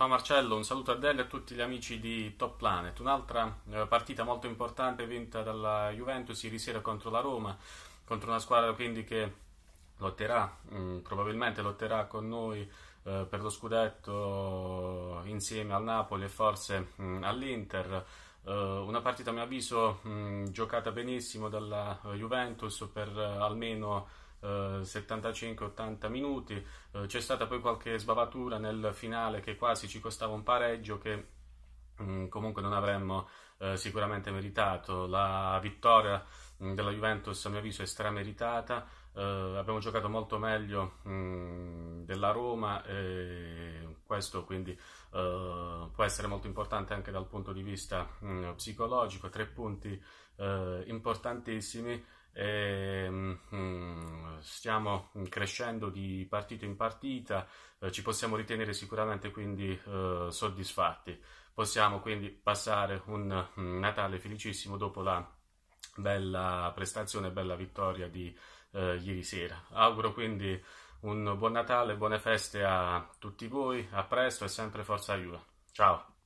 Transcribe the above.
Ciao Marcello, un saluto a Dele e a tutti gli amici di Top Planet. Un'altra eh, partita molto importante vinta dalla Juventus ieri sera contro la Roma, contro una squadra quindi che lotterà, mm, probabilmente lotterà con noi eh, per lo scudetto insieme al Napoli e forse mm, all'Inter. Eh, una partita a mio avviso mm, giocata benissimo dalla Juventus per almeno 75-80 eh, minuti, eh, c'è stata poi qualche sbavatura nel finale che quasi ci costava un pareggio che mm, comunque non avremmo eh, sicuramente meritato. La vittoria mm, della Juventus a mio avviso è strameritata, abbiamo giocato molto meglio mh, mm, della Roma e questo quindi può essere molto importante anche dal punto di vista psicologico, tre punti importantissimi. E, stiamo crescendo di partita in partita, eh, ci possiamo ritenere sicuramente quindi eh, soddisfatti. Possiamo quindi passare un, Natale felicissimo dopo la bella prestazione, e bella vittoria di eh, ieri sera. Auguro quindi un buon Natale, buone feste a tutti voi, a presto e sempre forza Juve. Ciao!